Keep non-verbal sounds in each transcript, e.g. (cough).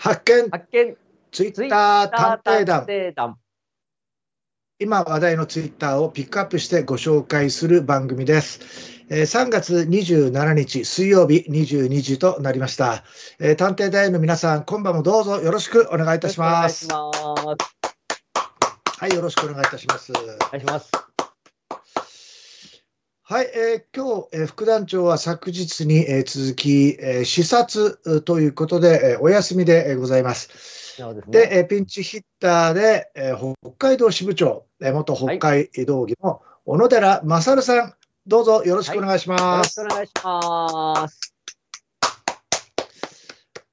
発見発見ツイッター探偵団偵団今話題のツイッターをピックアップしてご紹介する番組です。えー、3月27日水曜日22時となりました。えー、探偵大の皆さん、今晩もどうぞよろしくお願いいたします。します。はい、よろしくお願いいたします。お願いします。はい、えー、今日、えー、副団長は昨日に、えー、続き、えー、視察ということで、えー、お休みで、えー、ございます。で、ね、えー、ピンチヒッターで、えー、北海道支部長、えー、元北海道議の小野寺勝さん、はい、どうぞよろしくお願いします。はい、よろしくお願いします。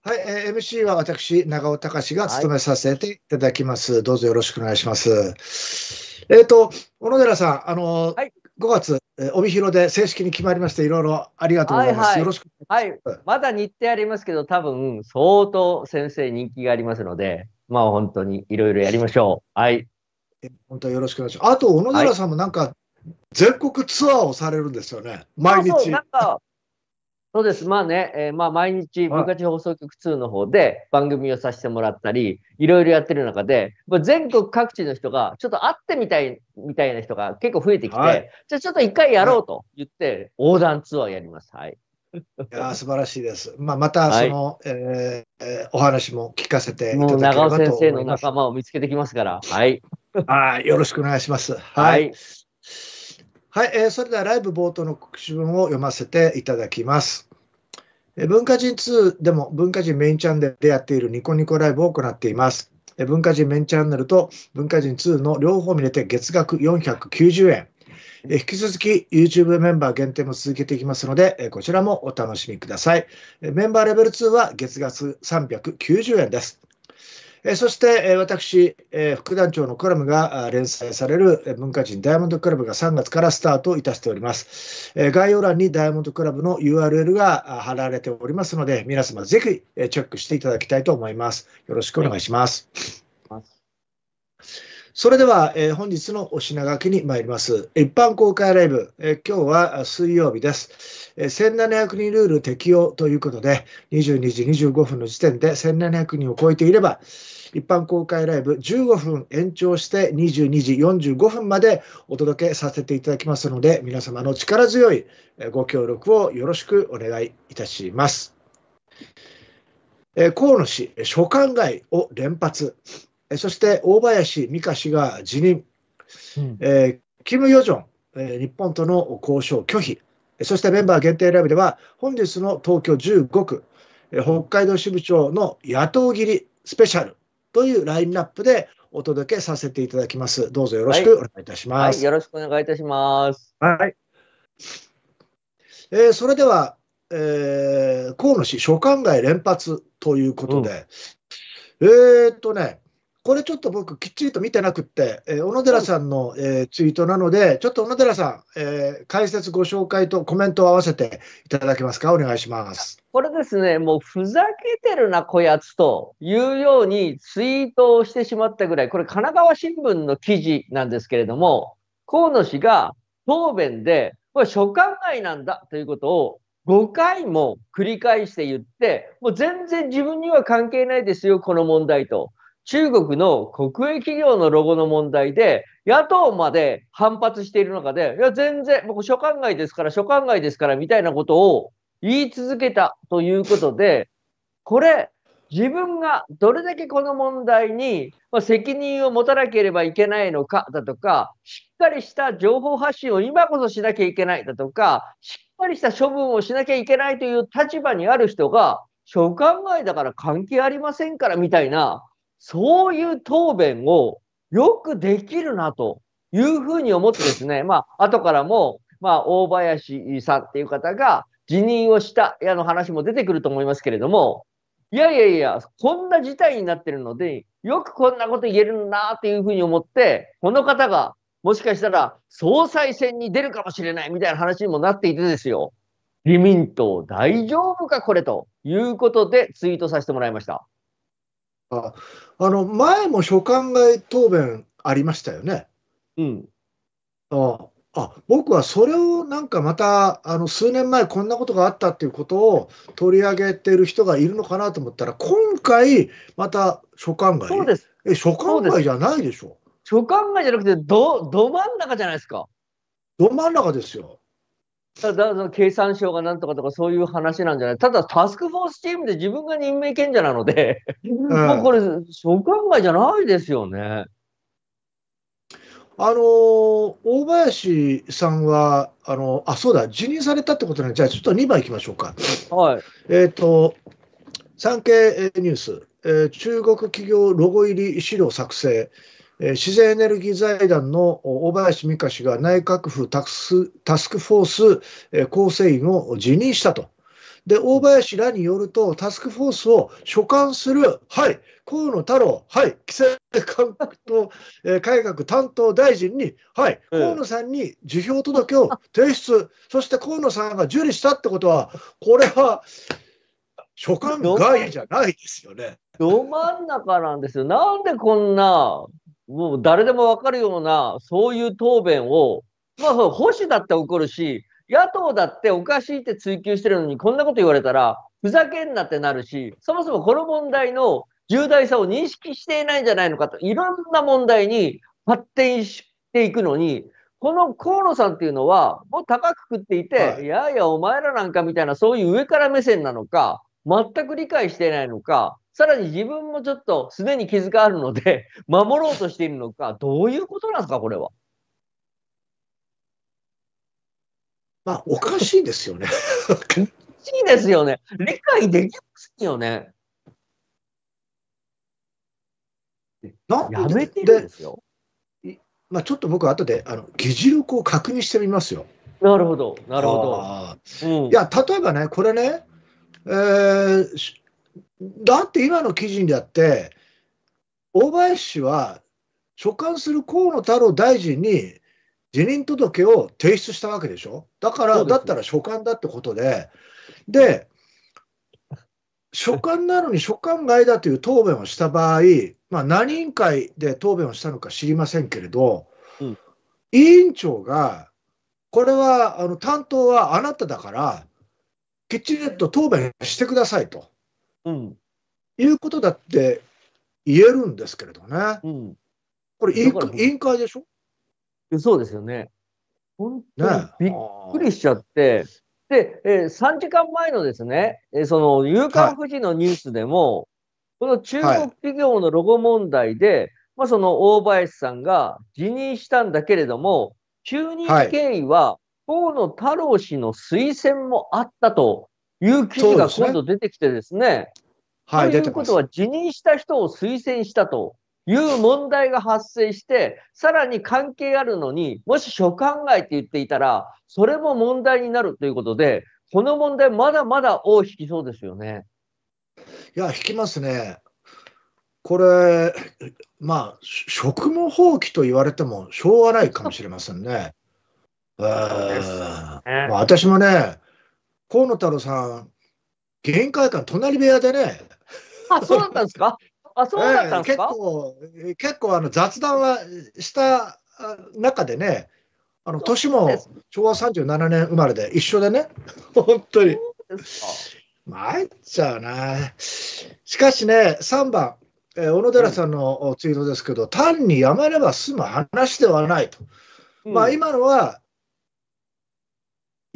はい、えー、MC は私、長尾隆が務めさせていただきます。はい、どうぞよろしくお願いします。えっ、ー、と、小野寺さん、あの、はい5月、えー、帯広で正式に決まりまして、いろいろありがとうございます。はいはい、よろしくはい。まだ日程ありますけど、多分、相当先生人気がありますので、まあ本当にいろいろやりましょう。はい。本当よろしくお願いします。あと、小野寺さんもなんか、全国ツアーをされるんですよね、毎日。そうそうなんかそうです。まあね、えー、まあ毎日、文化地放送局2の方で番組をさせてもらったり、いろいろやってる中で、ま全国各地の人が、ちょっと会ってみたい、みたいな人が結構増えてきて、はい、じゃあちょっと一回やろうと言って、横断ツアーやります。はい。いや素晴らしいです。まあ、またその、はい、えー、お話も聞かせていただければと思います。長尾先生の仲間を見つけてきますから。はい。(laughs) あよろしくお願いします。はい。はい、はい、えー、それではライブ冒頭の告知文を読ませていただきます。文化人2でも文化人メインチャンネルでやっているニコニコライブを行っています。文化人メインチャンネルと文化人2の両方見れて月額490円。引き続き YouTube メンバー限定も続けていきますので、こちらもお楽しみください。メンバーレベル2は月額390円です。えそして、え私、え副団長のコラムが連載される文化人ダイヤモンドクラブが3月からスタートいたしております。え概要欄にダイヤモンドクラブの URL が貼られておりますので、皆様ぜひチェックしていただきたいと思います。よろしくお願いします。はいそれでは、えー、本日のお品書きに参ります。一般公開ライブ、えー、今日は水曜日です、えー。1700人ルール適用ということで、22時25分の時点で1700人を超えていれば、一般公開ライブ15分延長して22時45分までお届けさせていただきますので、皆様の力強いご協力をよろしくお願いいたします。えー、河野氏、所管外を連発。そして大林美香氏が辞任、えキム・ヨジョン、え日本との交渉拒否、そしてメンバー限定ライブでは、本日の東京15区、え北海道支部長の野党切りスペシャルというラインナップでお届けさせていただきます。どうぞよろしくお願いいたします。はいはい、よろしくお願いいたします。はい。えー、それでは、えー、河野氏、所管外連発ということで、うん、えっとね、これちょっと僕、きっちりと見てなくって、えー、小野寺さんの、えー、ツイートなので、ちょっと小野寺さん、えー、解説、ご紹介とコメントを合わせていただけますか、お願いします。これですね、もうふざけてるな、こやつというようにツイートをしてしまったぐらい、これ、神奈川新聞の記事なんですけれども、河野氏が答弁で、これ、所管外なんだということを5回も繰り返して言って、もう全然自分には関係ないですよ、この問題と。中国の国営企業のロゴの問題で、野党まで反発している中で、いや、全然、僕、所管外ですから、所管外ですから、みたいなことを言い続けたということで、これ、自分がどれだけこの問題に責任を持たなければいけないのかだとか、しっかりした情報発信を今こそしなきゃいけないだとか、しっかりした処分をしなきゃいけないという立場にある人が、所管外だから関係ありませんからみたいなそういう答弁をよくできるなというふうに思ってですね、まあ、後からも、まあ、大林さんっていう方が辞任をしたやの話も出てくると思いますけれども、いやいやいや、こんな事態になってるので、よくこんなこと言えるなっていうふうに思って、この方がもしかしたら総裁選に出るかもしれないみたいな話にもなっていてですよ。自民党大丈夫かこれということでツイートさせてもらいました。あの前も所管外答弁ありましたよね。うん、ああ僕はそれをなんかまたあの数年前こんなことがあったっていうことを取り上げてる人がいるのかなと思ったら今回また所管外そうですえ所管外じゃないでしょ。所管外じゃなくてどど真ん中じゃないですか。ど真ん中ですよ。ただ、経産省がなんとかとかそういう話なんじゃないただ、タスクフォースチームで自分が任命権者なので、うん、もうこれ、う考えじゃないですよね。あの大林さんは、あのあそうだ、辞任されたってことなんで、じゃあちょっと2番いきましょうか。はい、えっ、ー、と、産経ニュース、えー、中国企業ロゴ入り資料作成、え自然エネルギー財団の大林美香氏が内閣府タスタスクフォース、え構成員を辞任したと。で、大林らによると、タスクフォースを所管する、はい、河野太郎、はい、規制改革と、え改革担当大臣に、はい、河野さんに辞表届を提出、うん、そして河野さんが受理したってことは、これは所管外じゃないですよね。ど真ん中なんですよ。なんでこんなもう誰でもわかるような、そういう答弁を、まあ、保守だって怒るし、野党だっておかしいって追及してるのに、こんなこと言われたら、ふざけんなってなるし、そもそもこの問題の重大さを認識していないんじゃないのかと、いろんな問題に発展していくのに、この河野さんっていうのは、もう高く食っていて、はい、いやいや、お前らなんかみたいな、そういう上から目線なのか、全く理解していないのか、さらに自分もちょっとすでに傷があるので、(laughs) 守ろうとしているのか、どういうことなんですか、これは。まあ、おかしいですよね。おかしいですよね。理解できますよね。なやめてるんですよ。まあ、ちょっと僕、後であの議事録を確認してみますよ。なるほど、なるほど。うん、いや、例えばね、これね、えー、だって今の記事にあって、大林氏は所管する河野太郎大臣に辞任届を提出したわけでしょ。だから、だったら所管だってことで、で、所管なのに所管外だという答弁をした場合、まあ、何委員会で答弁をしたのか知りませんけれど、うん、委員長が、これはあの担当はあなただから、きっちりと答弁してくださいと。うん、いうことだって言えるんですけれどね。うん、これ委員会でしょそうですよね。本当にびっくりしちゃって、ね、で、えー、3時間前のですね、えー、その、夕刊富士のニュースでも、はい、この中国企業のロゴ問題で、はい、まあ、その大林さんが辞任したんだけれども、就任経緯は河野太郎氏の推薦もあったという記事が今度出てきてですね。はい、ということは辞任した人を推薦したという問題が発生して、さらに関係あるのに、もし諸考外って言っていたら、それも問題になるということで、この問題、まだまだ尾を引きそうですよね。いや、引きますね。これ、まあ、職務放棄と言われてもしょうがないかもしれませんね。(laughs) えー、私もね、河野太郎さん、限界感、隣部屋でね。あ、そうだったんですかあ、そうだったんですか、えー、結構、結構あの雑談はした中でね、あの年も昭和37年生まれで一緒でね、(laughs) 本当に。参っちゃうな。しかしね、3番、えー、小野寺さんのツイートですけど、うん、単にやめれば済む話ではないと。うん、まあ今のは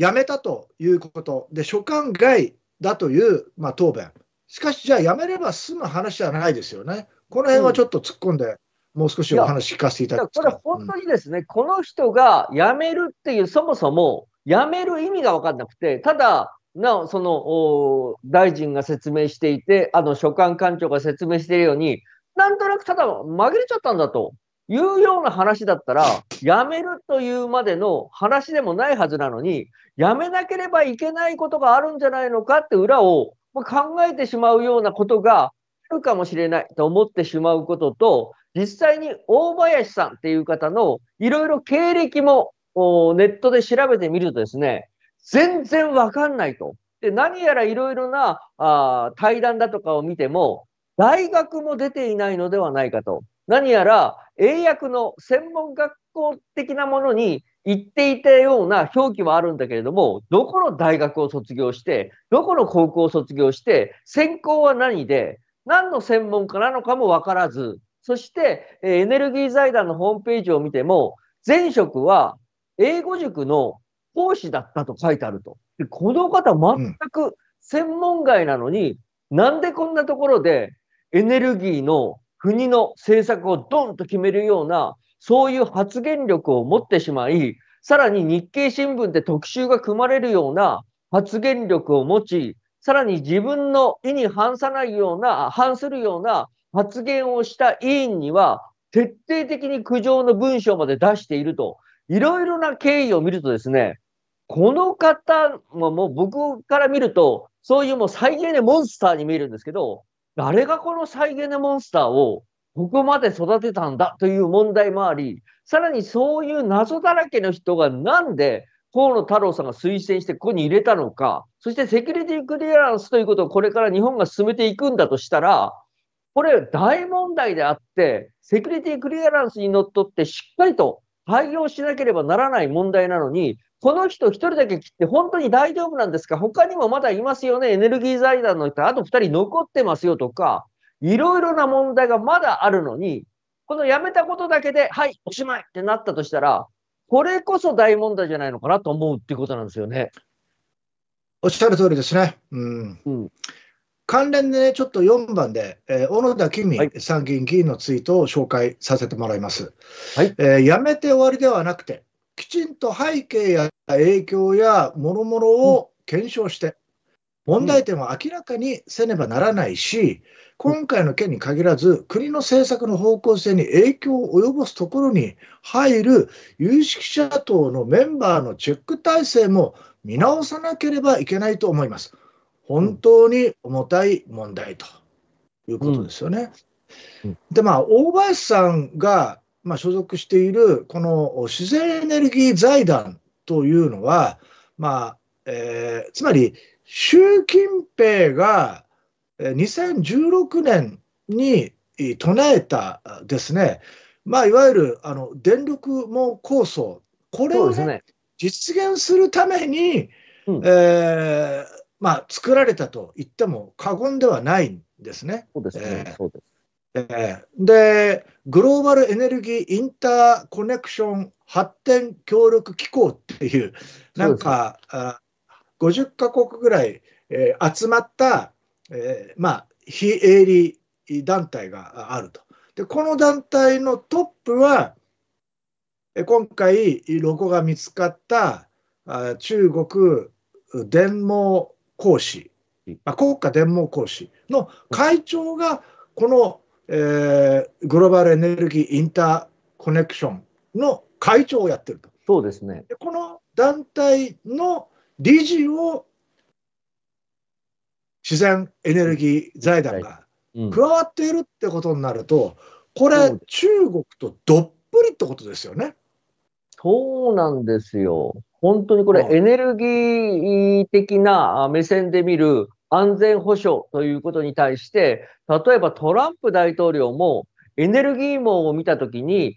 辞めたということで、所管外だという、まあ、答弁、しかし、じゃあ辞めれば済む話じゃないですよね、この辺はちょっと突っ込んで、うん、もう少しお話聞かせていただきこれ、本当にですね、うん、この人が辞めるっていう、そもそも辞める意味が分かんなくて、ただ、なその大臣が説明していて、あの所管官庁が説明しているように、なんとなくただ、紛れちゃったんだと。いうような話だったら、辞めるというまでの話でもないはずなのに、辞めなければいけないことがあるんじゃないのかって裏を考えてしまうようなことがあるかもしれないと思ってしまうことと、実際に大林さんっていう方のいろいろ経歴もネットで調べてみるとですね、全然わかんないと。で、何やらいろいろなあ対談だとかを見ても、大学も出ていないのではないかと。何やら英訳の専門学校的なものに言っていたような表記はあるんだけれども、どこの大学を卒業して、どこの高校を卒業して、専攻は何で、何の専門家なのかも分からず、そしてエネルギー財団のホームページを見ても、前職は英語塾の講師だったと書いてあると。でこの方、全く専門外なのに、うん、なんでこんなところでエネルギーの国の政策をドンと決めるような、そういう発言力を持ってしまい、さらに日経新聞で特集が組まれるような発言力を持ち、さらに自分の意に反さないような、反するような発言をした委員には、徹底的に苦情の文章まで出していると、いろいろな経緯を見るとですね、この方ももう僕から見ると、そういうもう最大のモンスターに見えるんですけど、誰がこの再現のモンスターをここまで育てたんだという問題もあり、さらにそういう謎だらけの人がなんで河野太郎さんが推薦してここに入れたのか、そしてセキュリティクリアランスということをこれから日本が進めていくんだとしたら、これ大問題であって、セキュリティクリアランスにのっとってしっかりと対応しなければならない問題なのに、この人1人だけ切って本当に大丈夫なんですか他にもまだいますよねエネルギー財団の人、あと2人残ってますよとか、いろいろな問題がまだあるのに、この辞めたことだけで、はい、おしまいってなったとしたら、これこそ大問題じゃないのかなと思うっていうことなんですよね。おっしゃる通りですね。うん。うん、関連で、ね、ちょっと4番で、えー、小野田公美、はい、参議院議員のツイートを紹介させてもらいます。はいえー、辞めて終わりではなくて、きちんと背景や影響やもろもろを検証して、問題点を明らかにせねばならないし、今回の件に限らず、国の政策の方向性に影響を及ぼすところに入る有識者等のメンバーのチェック体制も見直さなければいけないと思います。本当に重たい問題ということですよね。うんうん、でまあ大林さんがまあ、所属しているこの自然エネルギー財団というのは、まあえー、つまり習近平が2016年に唱えたですね、まあ、いわゆるあの電力網構想、これをね、ね実現するために、うん、えー、まあ、作られたと言っても過言ではないんですね。そうですね、えー、そうですえー、で、グローバルエネルギーインターコネクション発展協力機構っていう、なんか、あ50カ国ぐらい、えー、集まった、えー、まあ、非営利団体があると。で、この団体のトップは、今回、ロゴが見つかった中国電網講師、まあ、国家電網講師の会長が、このえー、グローバルエネルギーインターコネクションの会長をやってると。そうですねでこの団体の理事を自然エネルギー財団が加わっているってことになると、これ、中国とどっぷりってことですよね。そうなんですよ。本当にこれ、エネルギー的な目線で見る安全保障ということに対して、例えばトランプ大統領もエネルギー網を見たときに、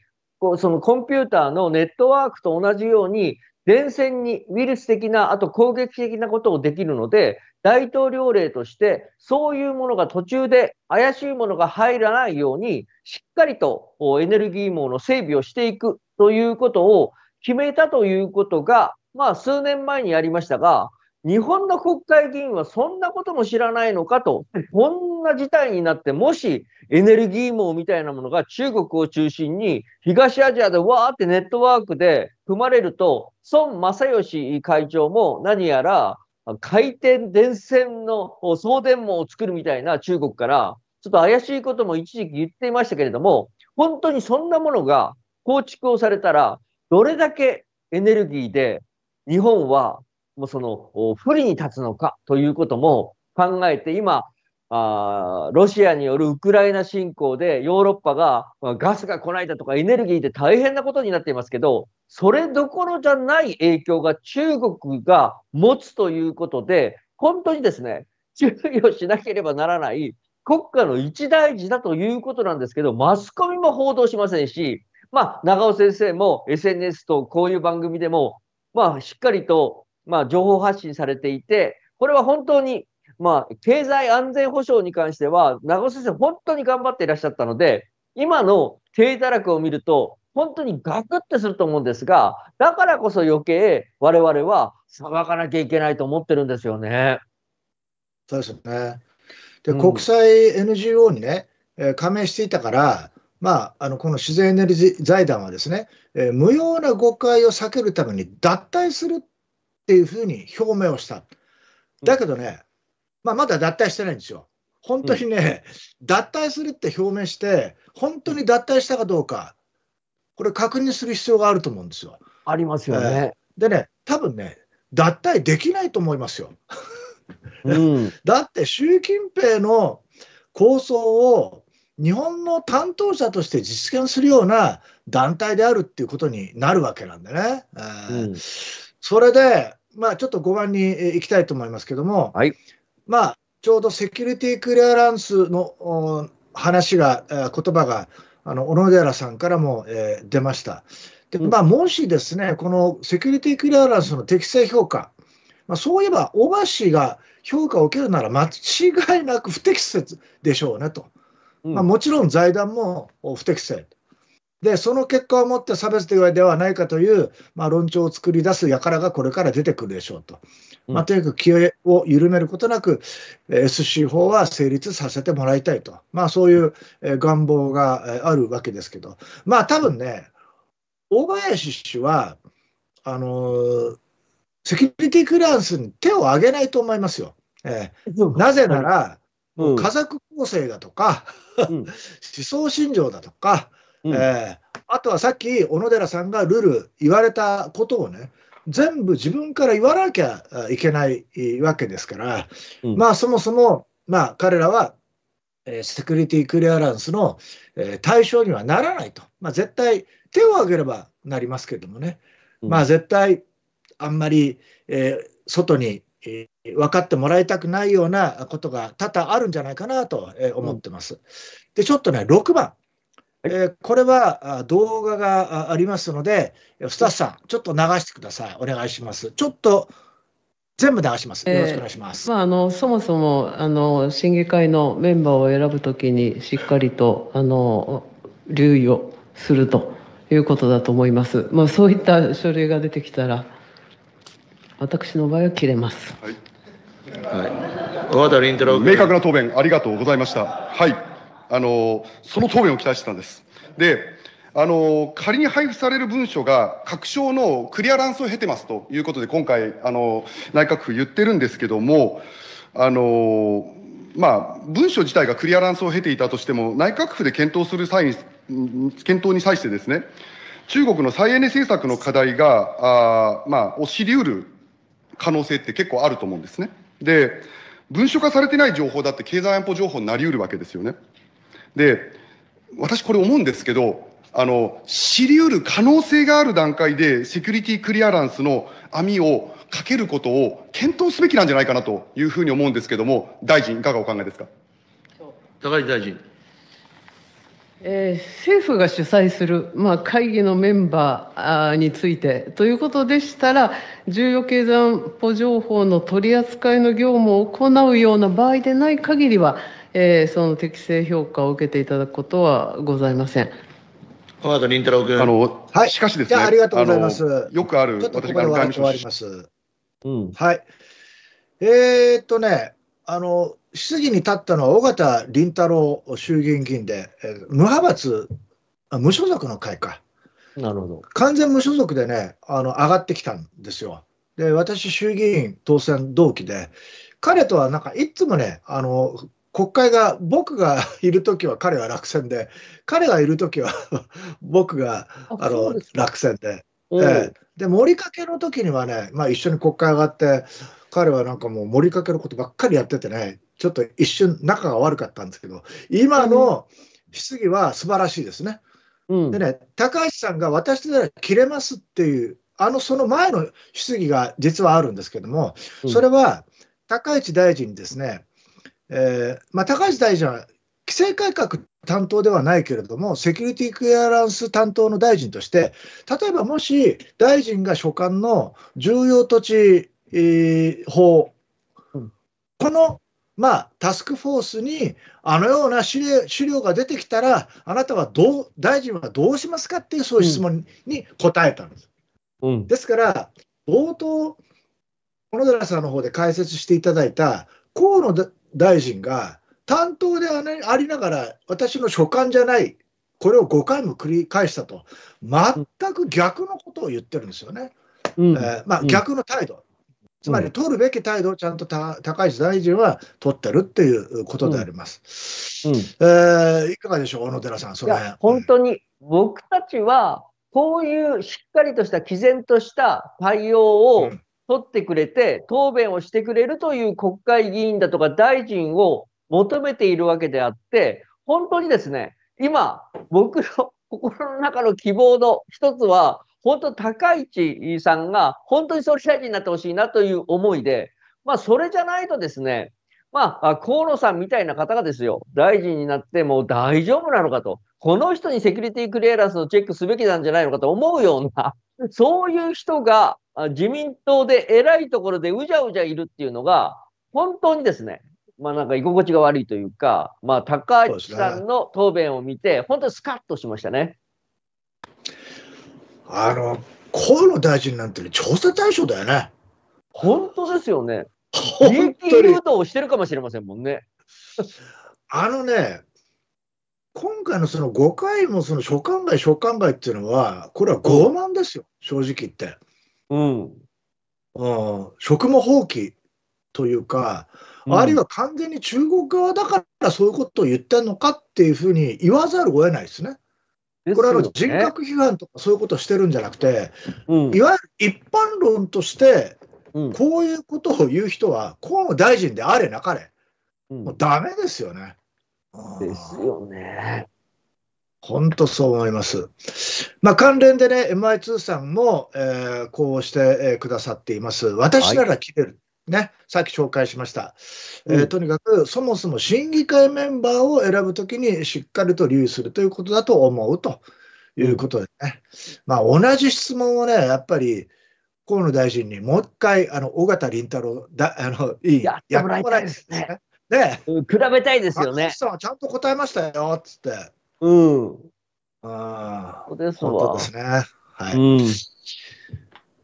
そのコンピューターのネットワークと同じように、電線にウイルス的な、あと攻撃的なことをできるので、大統領令として、そういうものが途中で怪しいものが入らないように、しっかりとエネルギー網の整備をしていくということを決めたということが、まあ、数年前にありましたが、日本の国会議員はそんなことも知らないのかと、こんな事態になって、もしエネルギー網みたいなものが中国を中心に東アジアでわーってネットワークで踏まれると、孫正義会長も何やら回転電線の送電網を作るみたいな中国から、ちょっと怪しいことも一時期言っていましたけれども、本当にそんなものが構築をされたら、どれだけエネルギーで日本はもうその、不利に立つのかということも考えて、今、あロシアによるウクライナ侵攻でヨーロッパが、まガスが来ないだとかエネルギーで大変なことになっていますけどそれどころじゃない影響が中国が持つということで本当にですね注意をしなければならない国家の一大事だということなんですけどマスコミも報道しませんし、まあ、長尾先生も SNS とこういう番組でも、まあ、しっかりとまあ、情報発信されていて、これは本当に、まあ、経済安全保障に関しては、長尾先生、本当に頑張っていらっしゃったので、今の低堕落を見ると、本当にガクってすると思うんですが、だからこそ余計我々はばかなきゃいけないと思ってるんですよね。そうですね。で、うん、国際 NGO にね、え加盟していたから、まあ、あのこの自然エネルギー財団はですね、え無用な誤解を避けるために脱退するっていうふうに表明をした。だけどね、まあ、まだ脱退してないんですよ。本当にね、うん、脱退するって表明して、本当に脱退したかどうか、これ、確認する必要があると思うんですよ。ありますよね。えー、でね、多分ね、脱退できないと思いますよ。うん、(laughs) だって、習近平の構想を日本の担当者として実現するような団体であるっていうことになるわけなんでね。えー、うん、それで、まあ、ちょっと5番に行きたいと思いますけども、はい、まあ、ちょうどセキュリティクリアランスの話が、言葉が、あの小野寺さんからも、え出ました。でまあ、もしですね、このセキュリティクリアランスの適正評価、まあ、そういえば、小橋が評価を受けるなら間違いなく不適切でしょうねと、まあ、もちろん財団も不適正、で、その結果をもって差別的ではないかという、まあ、論調を作り出す輩がこれから出てくるでしょうと。まあ、とにかく気を緩めることなく、SC 法は成立させてもらいたいと。まあ、そういう願望があるわけですけど、まあ、多分ね、大林氏は、あのセキュリティクリアンスに手を挙げないと思いますよ。えー、なぜなら、家族構成だとか、うん、(laughs) 思想信条だとか、えー、あとはさっき小野寺さんがルール言われたことをね全部自分から言わなきゃいけないわけですから、うん、まあそもそも、まあ、彼らはセキュリティクリアランスの対象にはならないと、まあ、絶対手を挙げればなりますけどもね、うん、まあ絶対あんまり、えー、外に、えー、分かってもらいたくないようなことが多々あるんじゃないかなと思ってます。うん、でちょっとね6番えー、これは動画がありますので、スタッフさん、ちょっと流してください。お願いします。ちょっと全部流します。よろしくお願いします。えー、まあ、あの、そもそも、あの、審議会のメンバーを選ぶときに、しっかりと、あの、留意をするということだと思います。まあ、そういった書類が出てきたら、私の場合は切れます。はい。はい。小和田凛太郎。明確な答弁、ありがとうございました。はい。あのその答弁を期待してたんです。であの仮に配布される文書が確証のクリアランスを経てますということで今回あの内閣府言ってるんですけどもあの、まあ、文書自体がクリアランスを経ていたとしても内閣府で検討する際に検討に際してですね中国の再エネ政策の課題があ、まあ、押しりうる可能性って結構あると思うんですね。で文書化されてない情報だって経済安保情報になりうるわけですよね。で、私これ思うんですけど、あの、知り得る可能性がある段階で、セキュリティクリアランスの網をかけることを検討すべきなんじゃないかなというふうに思うんですけども、大臣、いかがお考えですか。高市大臣。えー、政府が主催する、まあ、会議のメンバーについてということでしたら、重要経済安保情報の取り扱いの業務を行うような場合でない限りは、えー、その適正評価を受けていただくことはございません。この倫太郎君。あの、はい、しかしですね。ありがとうございます。よくある、ちょっとここでは終わります。うん、はい。えー、っとね、あの、質疑に立ったのは、尾形倫太郎衆議院議員で、えー、無派閥あ、無所属の会か。なるほど。完全無所属でね、あの、上がってきたんですよ。で、私、衆議院当選同期で、彼とはなんかいつもね、あの、国会が僕が (laughs) いる時は彼は落選で彼がいる時は (laughs) 僕があの落選で。うん、で盛りかけの時にはね、まあ、一緒に国会上がって彼はなんかもう盛りかけのことばっかりやっててねちょっと一瞬仲が悪かったんですけど今の質疑は素晴らしいですね。うん、でね高橋さんが私なら切れますっていうあのその前の質疑が実はあるんですけどもそれは高市大臣にですねえー、まあ、高橋大臣は規制改革担当ではないけれども、セキュリティクエアランス担当の大臣として、例えばもし大臣が所管の重要土地、えー、法、うん、この、まあ、タスクフォースにあのような資料資料が出てきたら、あなたはどう大臣はどうしますかっていうそういう質問に答えたんです。うん、ですから、冒頭、小野寺さんの方で解説していただいた河野大臣が担当でありながら私の所管じゃないこれを5回も繰り返したと全く逆のことを言ってるんですよね。うん、えー、まあ、逆の態度、うん、つまり取るべき態度をちゃんと高市大臣は取ってるっていうことであります。うん、えー、いかがでしょう、小野寺さん、それ本当に僕たちはこういうしっかりとした毅然とした対応を取ってくれて、答弁をしてくれるという国会議員だとか大臣を求めているわけであって、本当にですね、今、僕の (laughs) 心の中の希望の一つは、本当、高市さんが本当に総理大臣になってほしいなという思いで、まあ、それじゃないとですね、まあ、河野さんみたいな方がですよ、大臣になってもう大丈夫なのかと。この人にセキュリティクリアランスをチェックすべきなんじゃないのかと思うような、(laughs) そういう人が自民党で偉いところでうじゃうじゃいるっていうのが、本当にですね、まあなんか居心地が悪いというか、まあ高市さんの答弁を見て、ね、本当にスカッとしましたね。あの、河野大臣なんて、調査対象だよね。本当ですよね。利益誘導をしてるかもしれませんもんね。あのね、今回のその5回もその所管外、所管外っていうのは、これは傲慢ですよ、正直言って。うん。うん、職務放棄というか、あるいは完全に中国側だからそういうことを言ってんのかっていうふうに言わざるを得ないですね。これは人格批判とかそういうことをしてるんじゃなくて、うん、いわゆる一般論として、こういうことを言う人は、河野大臣であれなかれ、もうダメですよね。ですよね。本当そう思います。まあ、関連でね、MI2 さんも、えー、こうして、えー、くださっています。私なら切れる。はい、ね、さっき紹介しました、うん、えとにかく、そもそも審議会メンバーを選ぶときにしっかりと留意するということだと思うということでね、まあ、同じ質問をね、やっぱり河野大臣にもう一回、あの尾形倫太郎だあのいいやってもらいたいですね。ね、比べたいですよね。さんちゃんと答えましたよ、つって。うん。ああ、です本ですね。はい。うん、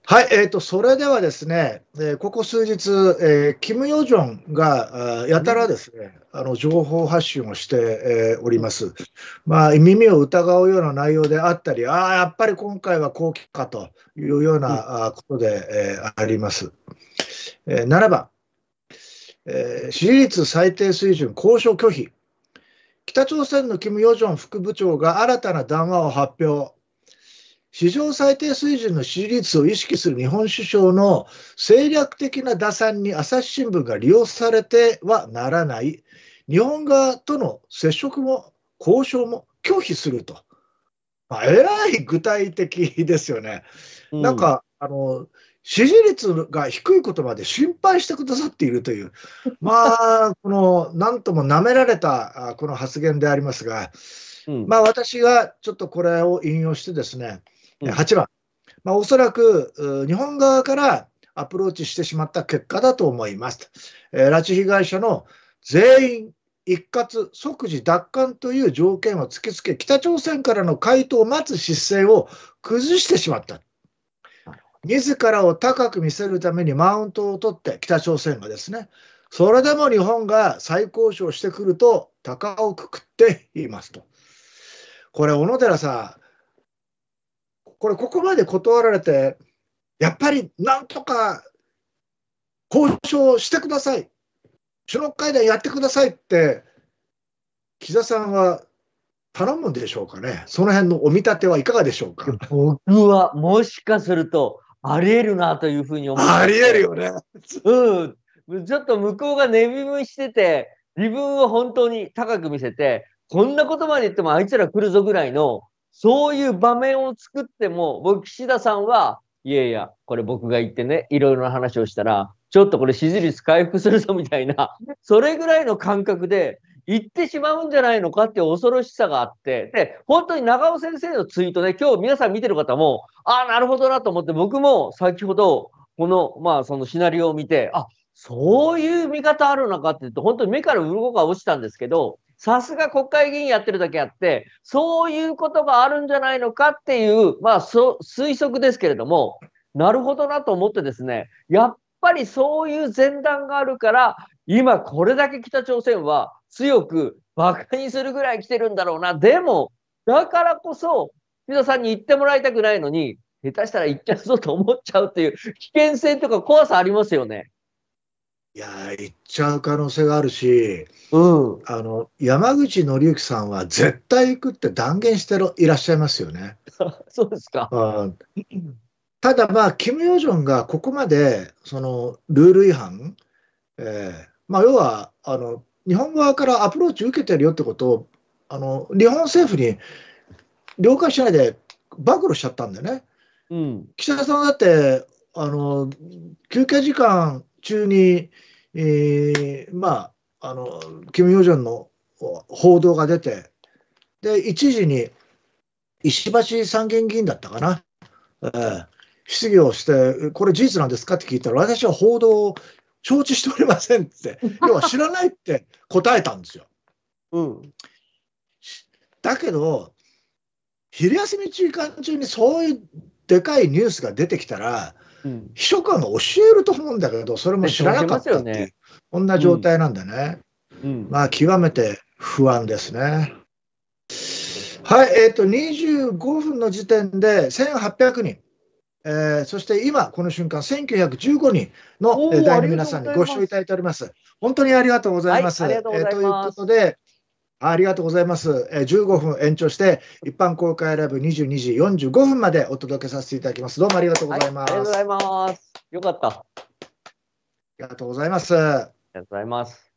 はい、えっ、ー、と、それではですね、えー、ここ数日、えー、キム・ヨジョンが、あやたらですね、あの、情報発信をして、えー、おります。まあ、耳を疑うような内容であったり、ああ、やっぱり今回は後期かというようなあことで、えー、あります。えー、7番。えー、支持率最低水準交渉拒否北朝鮮の金与正副部長が新たな談話を発表史上最低水準の支持率を意識する日本首相の政略的な打算に朝日新聞が利用されてはならない日本側との接触も交渉も拒否すると、まあ、えらい具体的ですよね。うん、なんかあの支持率が低いことまで心配してくださっているという、(laughs) まあ、この、なんともなめられた、この発言でありますが、うん、まあ、私がちょっとこれを引用してですね、8番、まあ、おそらく日本側からアプローチしてしまった結果だと思います。えー、拉致被害者の全員一括即時奪還という条件を突きつけ、北朝鮮からの回答を待つ姿勢を崩してしまった。自らを高く見せるためにマウントを取って北朝鮮がですね、それでも日本が再交渉してくると高をくくっていますと。これ、小野寺さん、これ、ここまで断られて、やっぱりなんとか交渉してください、首脳会談やってくださいって、岸田さんは頼むんでしょうかね、その辺のお見立てはいかがでしょうか。僕はもしかすると、ありえるなというふうに思って。ありえるよね。うん。ちょっと向こうが寝耳してて、自分を本当に高く見せて、こんなことまで言ってもあいつら来るぞぐらいの、そういう場面を作っても、僕、岸田さんは、いやいや、これ僕が言ってね、いろいろな話をしたら、ちょっとこれ支持率回復するぞみたいな、それぐらいの感覚で、行ってしまうんじゃないのかっていう恐ろしさがあって、で、本当に長尾先生のツイートで、今日皆さん見てる方も、ああ、なるほどなと思って、僕も先ほど、この、まあ、そのシナリオを見て、あ、そういう見方あるのかって言うと、本当に目から鱗が落ちたんですけど、さすが国会議員やってるだけあって、そういうことがあるんじゃないのかっていう、まあ、推測ですけれども、なるほどなと思ってですね、やっぱりそういう前段があるから、今これだけ北朝鮮は強く馬鹿にするぐらい来てるんだろうな。でも、だからこそ、皆さんに言ってもらいたくないのに、下手したら行っちゃうぞと思っちゃうっていう危険性とか怖さありますよね。いや行っちゃう可能性があるし、うん、あの山口紀之さんは絶対行くって断言してるいらっしゃいますよね。(laughs) そうですか、うん、ただ、まあ、キム・ヨジョンがここまでそのルール違反、えーまあ、要はあの日本側からアプローチ受けてるよってことをあの日本政府に了解しないで暴露しちゃったんだよね。うん、岸田さんだってあの休憩時間中に、えー、まああの金与正の報道が出てで一時に石橋参議院議員だったかな、えー、質疑をしてこれ事実なんですかって聞いたら私は報道を承知しておりませんって、(laughs) 要は知らないって答えたんですよ。うん、だけど、昼休み時間中にそういうでかいニュースが出てきたら、うん、秘書官が教えると思うんだけど、それも知らなかったっていう、ね、こんな状態なんだね。うん、まあ、極めて不安ですね。はい、えっ、ー、と、25分の時点で1800人。えー、そして今、この瞬間、1915人の代の皆さんにご視聴いただいております。本当にありがとうございます。といえということで、ありがとうございます。えー、15分延長して、一般公開ライブ22時45分までお届けさせていただきます。どうもありがとうございます。はい、ありがとうございます。よかった。ありがとうございます。ありがとうございます。